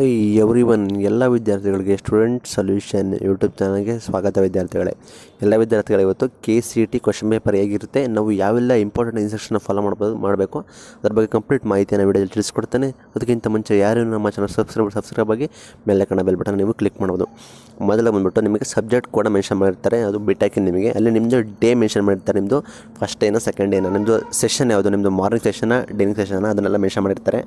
hi every one ಎಲ್ಲ ವಿದ್ಯಾರ್ಥಿಗಳಿಗೆ student solution YouTube ಚಾನಲ್ಗೆ ಸ್ವಾಗತ ವಿದ್ಯಾರ್ಥಿಗಳೇ ಎಲ್ಲ ವಿದ್ಯಾರ್ಥಿಗಳು ಇವತ್ತು K C T question paper ಹೇಗಿರುತ್ತೆ ನಾವು ಯಾವೆಲ್ಲ ಇಂಪಾರ್ಟೆಂಟ್ ಇನ್ಸ್ಟ್ರಕ್ಷನ್ ಫಾಲೋ ಮಾಡ್ಬೋದು ಮಾಡಬೇಕು ಅದ್ರ ಬಗ್ಗೆ ಕಂಪ್ಲೀಟ್ ಮಾಹಿತಿಯನ್ನು ವಿಡಿಯೋದಲ್ಲಿ ತಿಳಿಸ್ಕೊಡ್ತೇನೆ ಅದಕ್ಕಿಂತ ಮುಂಚೆ ಯಾರು ನಮ್ಮ ಚಾನಲ್ ಸಬ್ಸ್ಕ್ರೈಬ್ ಸಬ್ಸ್ಕ್ರೈಬ್ ಆಗಿ ಮೇಲೆ ಕಣ ಬೆಲ್ ಬಟನ್ ನೀವು ಕ್ಲಿಕ್ ಮಾಡ್ಬೋದು ಮೊದಲ ಬಂದುಬಿಟ್ಟು ನಿಮಗೆ ಸಬ್ಜೆಕ್ಟ್ ಕೂಡ ಮೆನ್ಷನ್ ಮಾಡಿರ್ತಾರೆ ಅದು ಬಿಟ್ಟಾಕಿ ನಿಮಗೆ ಅಲ್ಲಿ ನಿಮ್ಮದು ಡೇ ಮೆನ್ಷನ್ ಮಾಡಿರ್ತಾರೆ ನಿಮ್ಮದು ಫಸ್ಟ್ ಡೇನ ಸೆಕೆಂಡ್ ಡೇನ ನಿಮ್ಮದು ಸೆಷನ್ ಯಾವುದು ನಿಮ್ಮದು ಮಾರ್ನಿಂಗ್ ಸೆಷನ ಡೇನಿಂಗ್ ಸೆಷನ್ ಅದನ್ನೆಲ್ಲ ಮೆನ್ಷನ್ ಮಾಡಿರ್ತಾರೆ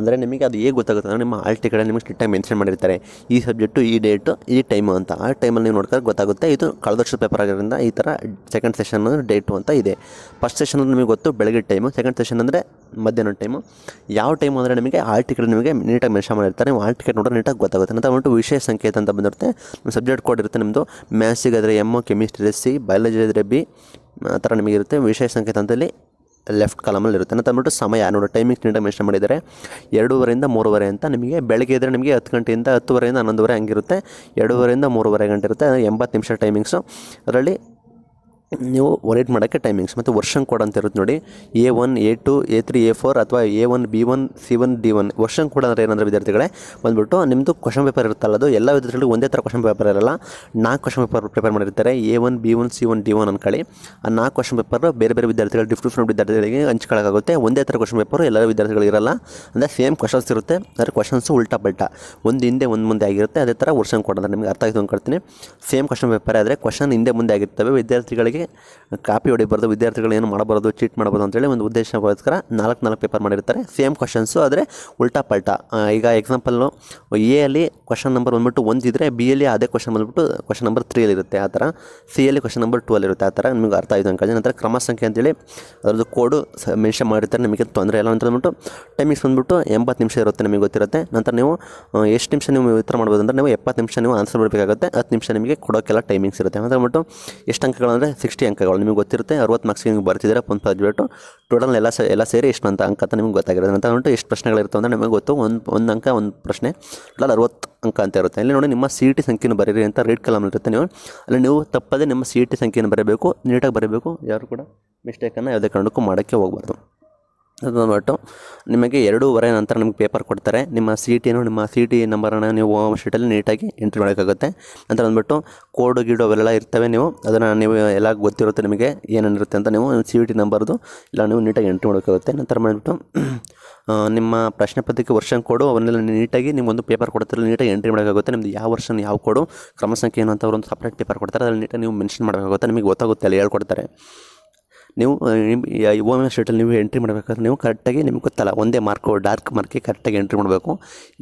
ಅಂದರೆ ನಿಮಗೆ ಅದು ಹೇಗೆ ಗೊತ್ತಾಗುತ್ತೆ ಅಂದರೆ ನಿಮ್ಮ ಆಲ್ ಕಡೆ ನಿಮಗೆ ಸ್ಟ್ರಿಕ್ಟಾಗಿ ಮೆನ್ಷನ್ ಮಾಡಿರ್ತಾರೆ ಈ ಸಬ್ಜೆಕ್ಟು ಈ ಡೇಟು ಈ ಟೈಮು ಅಂತ ಆ ಟೈಮಲ್ಲಿ ನೀವು ನೋಡ್ತಾರೆ ಗೊತ್ತಾಗುತ್ತೆ ಇದು ಕಳೆದ ವರ್ಷದ ಪೇಪರ್ ಆಗಿರೋದ್ರಿಂದ ಈ ಥರ ಸೆಕೆಂಡ್ ಸೆಷನ್ ಡೇಟು ಅಂತ ಇದೆ ಫಸ್ಟ್ ಸೆಷನ್ ಅಂದರೆ ನಿಮಗೆ ಗೊತ್ತು ಬೆಳಗ್ಗೆ ಟೈಮು ಸೆಕೆಂಡ್ ಸೆಷನ್ ಅಂದರೆ ಮಧ್ಯಾಹ್ನ ಟೈಮು ಯಾವ ಟೈಮು ಅಂದರೆ ನಿಮಗೆ ಆಲ್ ಟಿಕೆಟ್ ನಿಮಗೆ ನೀಟಾಗಿ ಮೆನ್ಷನ್ ಮಾಡಿರ್ತಾರೆ ನೀವು ಆಲ್ ಟಿಕೆಟ್ ನೋಡ್ರೆ ನೀಟಾಗಿ ಗೊತ್ತಾಗುತ್ತೆ ಅಂತ ಒಂದು ವಿಷಯ ಸಂಕೇತ ಅಂತ ಬಂದಿರುತ್ತೆ ಸಬ್ಜೆಕ್ಟ್ ಕೋಡ್ ಇರುತ್ತೆ ನಿಮ್ಮದು ಮ್ಯಾಥ್ಸಿಗಾದರೆ ಎಮ್ಮು ಕೆಮಿಸ್ಟ್ರಿ ಸಿ ಬಯಾಲಜಿ ಆದರೆ ಬಿ ಆ ಥರ ನಿಮಗಿರುತ್ತೆ ವಿಷಯ ಸಂಕೇತ ಅಂತಲ್ಲಿ ಲೆಫ್ಟ್ ಕಾಲಮಲ್ಲಿ ಇರುತ್ತೆ ಅಂತ ಅಂದ್ಬಿಟ್ಟು ಸಮಯ ನೋಡಿ ಟೈಮಿಂಗ್ಸ್ ನೀಟಾಗಿ ಮೆನ್ಷನ್ ಮಾಡಿದ್ದಾರೆ ಎರಡೂವರೆಯಿಂದ ಮೂರುವರೆ ಅಂತ ನಿಮಗೆ ಬೆಳಗ್ಗೆ ಇದ್ದರೆ ನಿಮಗೆ ಹತ್ತು ಗಂಟೆಯಿಂದ ಹತ್ತುವರೆಯಿಂದ ಹನ್ನೊಂದುವರೆ ಹಂಗಿರುತ್ತೆ ಎರಡೂವರೆಯಿಂದ ಮೂರುವರೆ ಗಂಟೆ ಇರುತ್ತೆ ಎಂಬತ್ತು ನಿಮಿಷ ಟೈಮಿಂಗ್ಸು ಅದರಲ್ಲಿ ನೀವು ರೇಟ್ ಮಾಡೋಕ್ಕೆ ಟೈಮಿಂಗ್ಸ್ ಮತ್ತು ವರ್ಷಂಗೆ ಕೊಡ ಅಂತ ಇರುತ್ತೆ ನೋಡಿ A one A two A three A four ಅಥವಾ A one B one C one D one ವರ್ಷಂಗೆ ಕೊಡ ಅಂದರೆ ಏನಂದರೆ ವಿದ್ಯಾರ್ಥಿಗಳೇ ಬಂದುಬಿಟ್ಟು ನಿಮ್ಮದು ಕ್ವಶನ್ ಪೇಪರ್ ಇರುತ್ತಲ್ಲ ಅದು ಎಲ್ಲ ವಿದ್ಯಾರ್ಥಿಗಳಿಗೆ ಒಂದೇ ಥರ ಕ್ವಶನ್ ಪೇಪರ್ ಇರಲ್ಲ ನಾಲ್ಕು ಕ್ವಶನ್ ಪೇಪರ್ ಪ್ರಿಪೇರ್ ಮಾಡಿರ್ತಾರೆ A one B one C one D one ಅಂದ್ಕೊಳ್ಳಿ ಆ ನಾಲ್ಕು ಕ್ವಶನ್ ಪೇಪರ್ ಬೇರೆ ಬೇರೆ ವಿದ್ಯಾರ್ಥಿಗಳು ಡಿಫ್ರೆಂಟ್ ವಿದ್ಯಾರ್ಥಿಗಳಿಗೆ ಹಂಚ್ಕೊಳ್ಳೋಕ್ಕಾಗುತ್ತೆ ಒಂದೇ ಥರ ಕ್ವಶನ್ ಪೇಪರ್ ಎಲ್ಲ ವಿದ್ಯಾರ್ಥಿಗಳಿಗೆ ಇರಲ್ಲ ಅಂದರೆ ಸೇಮ್ ಕ್ವಶನ್ಸ್ ಇರುತ್ತೆ ಅದರ ಕ್ವಶನ್ಸು ಉಲ್ಟಾ ಬಲ್ಟಾ ಒಂದು ಹಿಂದೆ ಒಂದು ಮುಂದೆ ಆಗಿರುತ್ತೆ ಅದೇ ಥರ ವರ್ಷಂಗೆ ಕೋಡ್ ನಿಮಗೆ ಅರ್ಥ ಆಯಿತು ಅಂದ್ಕೊಳ್ತೀನಿ ಸೇಮ್ ಕ್ವಶನ್ ಪೇಪರ್ ಆದರೆ ಕ್ವಶನ್ ಹಿಂದೆ ಮುಂದೆ ಆಗಿರ್ತವೆ ವಿದ್ಯಾರ್ಥಿಗಳಿಗೆ ಕಾಪಿ ಹೊಡಿಬಾರ್ದು ವಿದ್ಯಾರ್ಥಿಗಳು ಏನು ಮಾಡಬಾರ್ದು ಚೀಟ್ ಮಾಡಬಾರ್ದು ಅಂತೇಳಿ ಒಂದು ಉದ್ದೇಶಕ್ಕೋಸ್ಕರ ನಾಲ್ಕು ನಾಲ್ಕು ಪೇಪರ್ ಮಾಡಿರ್ತಾರೆ ಸೇಮ್ ಕ್ವಶನ್ಸು ಆದರೆ ಉಲ್ಟಾ ಪಲ್ಟಾ ಈಗ ಎಕ್ಸಾಂಪಲ್ಲು ಎ ಅಲ್ಲಿ ಕ್ವಶನ್ ನಂಬರ್ ಬಂದ್ಬಿಟ್ಟು ಒಂದಿದ್ರೆ ಬಿ ಅಲ್ಲಿ ಅದೇ ಕ್ವಶನ್ ಬಂದ್ಬಿಟ್ಟು ಕ್ವಶನ್ ನಂಬರ್ ತ್ರೀಯಲ್ಲಿರುತ್ತೆ ಆ ಥರ ಸಿ ಎಲ್ಲಿ ಕ್ವಶನ್ ನಂಬರ್ ಟೂ ಇರುತ್ತೆ ಆ ಥರ ನಿಮಗೆ ಅರ್ಥ ಆಯಿತು ಅಂಕ ನಂತರ ಕ್ರಮ ಸಂಖ್ಯೆ ಅಂತೇಳಿ ಅದರದ್ದು ಕೋಡು ಮೆನ್ಷನ್ ಮಾಡಿರ್ತಾರೆ ನಿಮಗೆ ತೊಂದರೆ ಇಲ್ಲ ಅಂತ ಟೈಮಿಂಗ್ಸ್ ಬಂದ್ಬಿಟ್ಟು ಎಂಬತ್ತು ನಿಮಿಷ ಇರುತ್ತೆ ನಿಮಗೆ ಗೊತ್ತಿರುತ್ತೆ ನಂತರ ನೀವು ಎಷ್ಟು ನಿಮಿಷ ನೀವು ಉತ್ತರ ಮಾಡ್ಬೋದು ಅಂದರೆ ನೀವು ಎಪ್ಪತ್ತು ನಿಮಿಷ ನೀವು ಆನ್ಸರ್ ಮಾಡಬೇಕಾಗುತ್ತೆ ಹತ್ತು ನಿಮಿಷ ನಿಮಗೆ ಕೊಡೋಕೆಲ್ಲ ಟೈಮಿಂಗ್ಸ್ ಇರುತ್ತೆ ಅಂತ ಅಂದ್ಬಿಟ್ಟು ಎಷ್ಟು ಅಂಕಗಳಂದರೆ ಸಿಕ್ಸ್ಟಿ ಅಂಕಗಳು ನಿಮಗೆ ಗೊತ್ತಿರುತ್ತೆ ಅರವತ್ತು ಮಾರ್ಕ್ಸ್ ನಿಮ್ಗೆ ಬರ್ತಿದ್ರೆ ಒಂದು ಬಿಟ್ಟು ಟೋಟಲ್ ಎಲ್ಲ ಎಲ್ಲ ಸೇರಿ ಎಷ್ಟು ಅಂತ ಅಂಕ ಅಂತ ನಿಮ್ಗೆ ಗೊತ್ತಾಗಿರೋದು ಅಂತ ಉಂಟು ಎಷ್ಟು ಪ್ರಶ್ನೆಗಳಿರ್ತವೆ ಅಂದರೆ ನಿಮಗೆ ಗೊತ್ತು ಒಂದು ಒಂದು ಅಂಕ ಒಂದು ಪ್ರಶ್ನೆ ಟೋಟಲ್ ಅರವತ್ತು ಅಂಕ ಅಂತ ಇರುತ್ತೆ ಇಲ್ಲಿ ನೋಡಿ ನಿಮ್ಮ ಸಿ ಇ ಟಿ ಸಂಖ್ಯೆಯನ್ನು ಬರೀರಿ ಅಂತ ರೇಟ್ ಕಲಮ್ ಇರುತ್ತೆ ನೀವು ಅಲ್ಲಿ ನೀವು ತಪ್ಪದೇ ನಿಮ್ಮ ಸಿ ಇ ಟಿ ಸಂಖ್ಯೆಯನ್ನು ಬರೀಬೇಕು ನೀಟಾಗಿ ಬರೀಬೇಕು ಯಾರು ಕೂಡ ಮಿಸ್ಟೇಕನ್ನು ಯಾವುದೇ ಕಾರಣಕ್ಕೂ ಮಾಡೋಕ್ಕೆ ಹೋಗ್ಬಾರ್ದು ಅದು ಬಂದ್ಬಿಟ್ಟು ನಿಮಗೆ ಎರಡೂವರೆ ನಂತರ ನಿಮಗೆ ಪೇಪರ್ ಕೊಡ್ತಾರೆ ನಿಮ್ಮ ಸಿ ಟಿನು ನಿಮ್ಮ ಸಿ ಟಿ ನಂಬರನ್ನು ನೀವು ಶೀಟಲ್ಲಿ ನೀಟಾಗಿ ಎಂಟ್ರಿ ಮಾಡೋಕ್ಕಾಗುತ್ತೆ ನಂತರ ಬಂದ್ಬಿಟ್ಟು ಕೋಡು ಗೀಡು ಅವೆಲ್ಲ ಇರ್ತವೆ ನೀವು ಅದನ್ನು ನೀವು ಎಲ್ಲ ಗೊತ್ತಿರುತ್ತೆ ನಿಮಗೆ ಏನೇನಿರುತ್ತೆ ಅಂತ ನೀವು ಸಿ ಟಿ ನಂಬರ್ದು ಇಲ್ಲ ನೀವು ನೀಟಾಗಿ ಎಂಟ್ರಿ ಮಾಡೋಕ್ಕಾಗುತ್ತೆ ನಂತರ ಮಾಡಿಬಿಟ್ಟು ನಿಮ್ಮ ಪ್ರಶ್ನೆ ಪತ್ರಿಕೆ ವರ್ಷನ್ ಕೊಡು ಅವನ್ನೆಲ್ಲ ನೀಟಾಗಿ ಒಂದು ಪೇಪರ್ ಕೊಡ್ತಾರೆ ನೀಟಾಗಿ ಎಂಟ್ರಿ ಮಾಡೋಕ್ಕಾಗುತ್ತೆ ನಿಮ್ದು ಯಾವ ವರ್ಷನ್ ಯಾವ ಕೊಡು ಕ್ರಮ ಸಂಖ್ಯೆ ಏನು ಅಂತ ಒಂದು ಸಪ್ರೇಟ್ ಪೇಪರ್ ಕೊಡ್ತಾರೆ ಅದರಲ್ಲಿ ನೀಟಾಗಿ ನೀವು ಮೆನ್ಷನ್ ಮಾಡೋಕ್ಕಾಗುತ್ತೆ ನಿಮಗೆ ಗೊತ್ತಾಗುತ್ತೆ ಅಲ್ಲಿ ಹೇಳ್ಕೊಡ್ತಾರೆ ನೀವು ಓಮ್ ಸ್ಟೇಟಲ್ಲಿ ನೀವು ಎಂಟ್ರಿ ಮಾಡಬೇಕಾದ್ರೆ ನೀವು ಕರೆಕ್ಟಾಗಿ ನಿಮ್ಗೆ ಗೊತ್ತಲ್ಲ ಒಂದೇ ಮಾರ್ಕು ಡಾರ್ಕ್ ಮಾರ್ಕಿಗೆ ಕರೆಕ್ಟಾಗಿ ಎಂಟ್ರಿ ಮಾಡಬೇಕು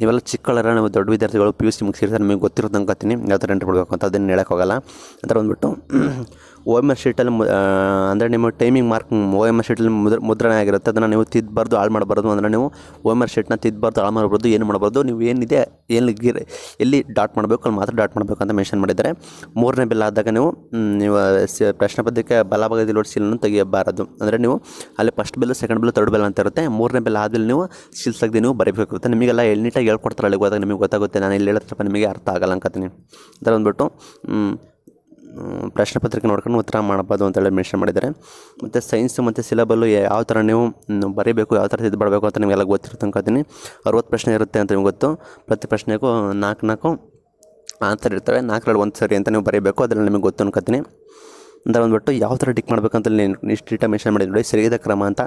ನೀವೆಲ್ಲ ಚಿಕ್ಕಳರ ನಮ್ಮ ದೊಡ್ಡ ವಿದ್ಯಾರ್ಥಿಗಳು ಪಿ ಯು ಸಿ ಮುಗಿಸಿರ್ತಾರೆ ನಿಮಗೆ ಗೊತ್ತಿರೋದು ಅಂಕತೀನಿ ಯಾವ ಥರ ಎಂಟ್ರಿ ಮಾಡಬೇಕು ಅಂತ ಅದನ್ನು ಹೇಳೋಕ್ಕಾಗಲ್ಲ ಅಂತ ಬಂದುಬಿಟ್ಟು ಓ ಎಮ್ ಎಸ್ ಶೀಟಲ್ಲಿ ಅಂದರೆ ನಿಮ್ಮ timing mark O M S ಶೀಟಲ್ಲಿ ಮುದ್ರ ಮುದ್ರಣ ಆಗಿರುತ್ತೆ ಅದನ್ನು ನೀವು ತಿದ್ದಬಾರ್ದು ಹಾಳು ಮಾಡಬಾರ್ದು ಅಂದರೆ ನೀವು ಓ ಎಮ್ ಎಸ್ ಶೀಟ್ನ ತಿದ್ದಬಾರ್ದು ಹಾಳು ಮಾಡಬಾರ್ದು ಏನು ಮಾಡಬಾರ್ದು ನೀವು ಏನಿದೆ ಎಲ್ಲಿ ಗಿರ್ ಎಲ್ಲಿ ಡಾಟ್ ಮಾಡಬೇಕು ಅಲ್ಲಿ ಮಾತ್ರ ಡಾಟ್ ಮಾಡಬೇಕು ಅಂತ ಮೆನ್ಷನ್ ಮಾಡಿದರೆ ಮೂರನೇ ಬೆಲ್ಲ ಆದಾಗ ನೀವು ನೀವು ಪ್ರಶ್ನೆ ಪದಕ್ಕೆ ಬಲಭಾಗದಲ್ಲಿ ನೋಡಿ ಸೀಲನ್ನು ತೆಗೆಯಬಾರದು ಅಂದರೆ ನೀವು ಅಲ್ಲಿ first bell second bell third bell ಅಂತ ಇರುತ್ತೆ ಮೂರನೇ ಬೆಲ್ಲ ಆದಲ್ಲಿ ನೀವು ಸೀಲ್ ತೆಗೆದು ನೀವು ಬರೀಬೇಕಾಗುತ್ತೆ ನಿಮಗೆಲ್ಲ ಎಳ್ನೀಟಾಗಿ ಹೇಳ್ಕೊಡ್ತಾರೆ ಅಲ್ಲಿಗೆ ಹೋದಾಗ ನಿಮಗೆ ಗೊತ್ತಾಗುತ್ತೆ ನಾನು ಇಲ್ಲಿ ಹೇಳೋ ನಿಮಗೆ ಅರ್ಥ ಆಗಲ್ಲ ಅಂತೀನಿ ಅದರ ಬಂದುಬಿಟ್ಟು ಪ್ರಶ್ನೆ ಪತ್ರಿಕೆ ನೋಡ್ಕೊಂಡು ಉತ್ತರ ಮಾಡ್ಬೋದು ಅಂತೇಳಿ ಮೆನ್ಷನ್ ಮಾಡಿದ್ದಾರೆ ಮತ್ತು ಸೈನ್ಸು ಮತ್ತು ಸಿಲೆಬಲ್ಲು ಯಾವ ಥರ ನೀವು ಬರೀಬೇಕು ಯಾವ ಥರ ಇದು ಮಾಡಬೇಕು ಅಂತ ನಿಮಗೆಲ್ಲ ಗೊತ್ತಿರುತ್ತೆ ಅನ್ಕೋತೀನಿ ಅರವತ್ತು ಪ್ರಶ್ನೆ ಇರುತ್ತೆ ಅಂತ ನಿಮ್ಗೆ ಗೊತ್ತು ಪ್ರತಿ ಪ್ರಶ್ನೆಗೂ ನಾಲ್ಕು ನಾಲ್ಕು ಆನ್ಸರ್ ಇರ್ತವೆ ನಾಲ್ಕರಲ್ಲಿ ಒಂದು ಸರಿ ಅಂತ ನೀವು ಬರೀಬೇಕು ಅದರಲ್ಲಿ ನಿಮಗೆ ಗೊತ್ತು ಅನ್ಕೋತೀನಿ ಅಂತ ಬಂದ್ಬಿಟ್ಟು ಯಾವ ಥರ ಟಿಕ್ ಮಾಡಬೇಕಂತ ನೀವು ಇಷ್ಟು ಡೀಟಾ ಮೆನ್ಷನ್ ಮಾಡಿ ನೋಡಿ ಸರಿಯಾದ ಕ್ರಮ ಅಂತ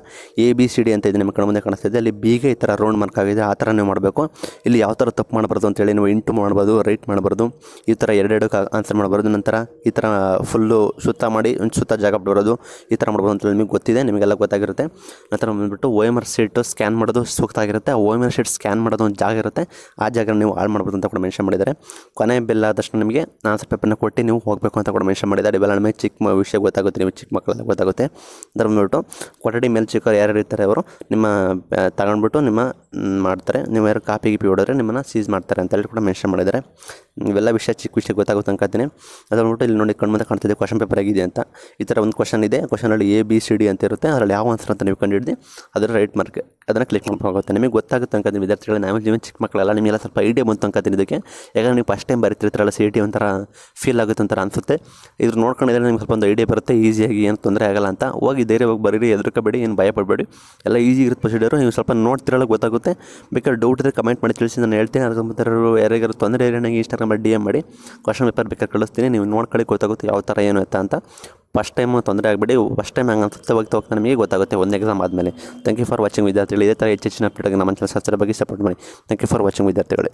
ಎ ಬಿ ಸಿ ಡಿ ಅಂತ ಇದೆ ನಿಮ್ಮ ಕಣ ಮುಂದೆ ಕಾಣಿಸ್ತಾ ಇದೆ ಅಲ್ಲಿ ಬಿಗೆ ಈ ಥರ ರೌಂಡ್ ಮಾರ್ಕ್ ಆಗಿದೆ ಆ ಥರ ನೀವು ಮಾಡಬೇಕು ಇಲ್ಲಿ ಯಾವ ಥರ ತಪ್ಪು ಮಾಡಬಾರ್ದು ಅಂತೇಳಿ ನೀವು ಇಂಟು ಮಾಡ್ಬೋದು ರೈಟ್ ಮಾಡಬಾರ್ದು ಈ ಥರ ಎರಡೆರಡು ಆನ್ಸರ್ ಮಾಡಬಾರ್ದು ನಂತರ ಈ ಥರ ಫುಲ್ಲು ಸುತ್ತ ಮಾಡಿ ಒಂದು ಸುತ್ತ ಜಾಗ ಬರೋದು ಈ ಥರ ಮಾಡ್ಬೋದು ಅಂತೇಳಿ ನಿಮಗೆ ಗೊತ್ತಿದೆ ನಿಮಗೆಲ್ಲ ಗೊತ್ತಾಗಿರುತ್ತೆ ನಂತರ ಬಂದುಬಿಟ್ಟು ಓ ಎಮ್ ಶೀಟ್ ಸ್ಕ್ಯಾನ್ ಮಾಡೋದು ಸೂಕ್ತ ಆಗಿರುತ್ತೆ O M seat sheet scan ಮಾಡೋದು ಒಂದು ಜಾಗ ಇರುತ್ತೆ ಆ ಜಾಗ ನೀವು ಹಾಳು ಮಾಡ್ಬೋದು ಅಂತ ಕೂಡ ಮೆನ್ಷನ್ ಮಾಡಿದ್ದಾರೆ ಕೊನೆ ಬೆಲ್ಲ ಆದಷ್ಟು ನಿಮಗೆ ಆನ್ಸರ್ ಪೇಪರ್ನ ಕೊಟ್ಟು ನೀವು ಹೋಗಬೇಕು ಅಂತ ಕೂಡ ಮೆನ್ಷನ್ ಮಾಡಿದ್ದಾರೆ ಬೆಲ್ಲ ಮೇಲೆ ಚಿಕ್ಕ ವಿಷಯ ಗೊತ್ತಾಗುತ್ತೆ ನಿಮಗೆ ಚಿಕ್ಕ ಮಕ್ಕಳೆಲ್ಲ ಗೊತ್ತಾಗುತ್ತೆ ಅದರ ಬಂದುಬಿಟ್ಟು ಕೊಠಡಿ ಮೇಲೆ ಚಿಕ್ಕವ್ರು ಯಾರು ಇರ್ತಾರೆ ಅವರು ನಿಮ್ಮ ತಗೊಂಡ್ಬಿಟ್ಟು ನಿಮ್ಮ ಮಾಡ್ತಾರೆ ನೀವು ಯಾರು ಕಾಪಿ ಗಿಪಿ ಹೊಡೆದ್ರೆ ನಿಮ್ಮನ್ನು ಸೀಸ್ ಮಾಡ್ತಾರೆ ಅಂತೇಳಿ ಕೂಡ ಮೆನ್ಷನ್ ಮಾಡಿದ್ದಾರೆ ಇವೆಲ್ಲ ವಿಷಯ ಚಿಕ್ಕ ವಿಷಯ ಗೊತ್ತಾಗುತ್ತೆ ಅನ್ಕೋತೀನಿ ಬಂದ್ಬಿಟ್ಟು ಇಲ್ಲಿ ನೋಡಿ ಕಣ್ಮುಂದೆ ಕಾಣ್ತಿದೆ ಕ್ವಶನ್ ಪೇಪರ್ ಆಗಿದೆ ಅಂತ ಈ ಥರ ಒಂದು ಕ್ವಶನ್ ಇದೆ ಕ್ವಶನಲ್ಲಿ ಎ ಬಿ ಸಿ ಡಿ ಅಂತ ಇರುತ್ತೆ ಅದರಲ್ಲಿ ಯಾವ ಆನ್ಸರ್ ಅಂತ ನೀವು ಕಂಡು ಅದರ ರೈಟ್ ಮಾರ್ಕ್ ಅದನ್ನು ಕ್ಲಿಕ್ ಮಾಡ್ಬೇಕಾಗುತ್ತೆ ನಿಮಗೆ ಗೊತ್ತಾಗುತ್ತೆ ಅಂತ ವಿದ್ಯಾರ್ಥಿಗಳು ನಾವು ನಿಮ್ಮ ಚಿಕ್ಕ ಮಕ್ಕಳೆಲ್ಲ ನಿಮಗೆಲ್ಲ ಸ್ವಲ್ಪ ಐಡಿಯಾ ಬಂತು ಅಂತ ಇದಕ್ಕೆ ಯಾಕಂದ್ರೆ ನೀವು ಫಸ್ಟ್ ಟೈಮ್ ಬರೀತಿರ್ತಾರಲ್ಲ ಸಿ ಟಿ ಒಂಥರ ಫೀಲ್ ಆಗುತ್ತೆ ಒಂಥರ ಅನಿಸುತ್ತೆ ಇದ್ರ ನೋಡ್ಕೊಂಡಿದ್ರೆ ನಿಮ್ಗೆ ಸ್ವಲ್ಪ ಒಂದು ಐಡಿಯಾ ಬರುತ್ತೆ ಈಸಿಯಾಗಿ ಏನು ತೊಂದರೆ ಆಗಲ್ಲ ಅಂತ ಹೋಗಿ ಧೈರ್ಯವಾಗಿ ಬರೀರಿ ಎದುರ್ಕೋಬೇಡಿ ಏನು ಭಯಪಡಬೇಡಿ ಎಲ್ಲ ಈಸಿ ಇರುತ್ತೆ ಪ್ರೊಸೀಡರು ನೀವು ಸ್ವಲ್ಪ ನೋಡ್ತಿರಲ್ಲ ಗೊತ್ತಾಗುತ್ತೆ ಬೇಕಾದ್ರೆ ಡೌಟ್ ಇದ್ರೆ ಕಮೆಂಟ್ ಮಾಡಿ ತಿಳಿಸಿ ನಾನು ಹೇಳ್ತೀನಿ ಮತ್ತೆ ಯಾರಿಗಾರು ತೊಂದರೆ ನನಗೆ ಇನ್ಸ್ಟಾಗ್ರಾಮಲ್ಲಿ ಡಿ ಎಮ್ ಮಾಡಿ ಕ್ವಶನ್ ಪೇಪರ್ ಬೇಕಾದ್ರೆ ಕಳಿಸ್ತೀನಿ ನೀವು ನೋಡ್ಕೊಳ್ಳಿ ಗೊತ್ತಾಗುತ್ತೆ ಯಾವ ಥರ ಏನು ಎತ್ತ ಅಂತ ಫಸ್ಟ್ ಟೈಮ್ ತೊಂದರೆ ಆಗಬೇಡಿ ಫಸ್ಟ್ ಟೈಮ್ ಹಂಗೆ ಅನ್ಸುತ್ತೆ ಹೋಗ್ತಾ ಹೋಗ್ತಾ ನಮಗೆ ಗೊತ್ತಾಗುತ್ತೆ ಒಂದು ಎಕ್ಸಾಮ್ ಆದಮೇಲೆ ಥ್ಯಾಂಕ್ ಯು ಫಾರ್ ವಾಚಿಂಗ್ ವಿದ್ಯಾರ್ಥಿಗಳು ಇದೇ ಥರ ಹೆಚ್ಚು ಹೆಚ್ಚಿನ ಅಪ್ಡೇಟ್ಗೆ ನಮ್ಮ ಚಾನಲ್ ಸಬ್ಸ್ಕ್ರೈಬ್ ಬಗ್ಗೆ ಸಪೋರ್ಟ್ ಮಾಡಿ ಥ್ಯಾಂಕ್ ಯು ಫಾರ್ ವಾಚಿಂಗ್ ವಿದ್ಯಾರ್ಥಿಗಳೇ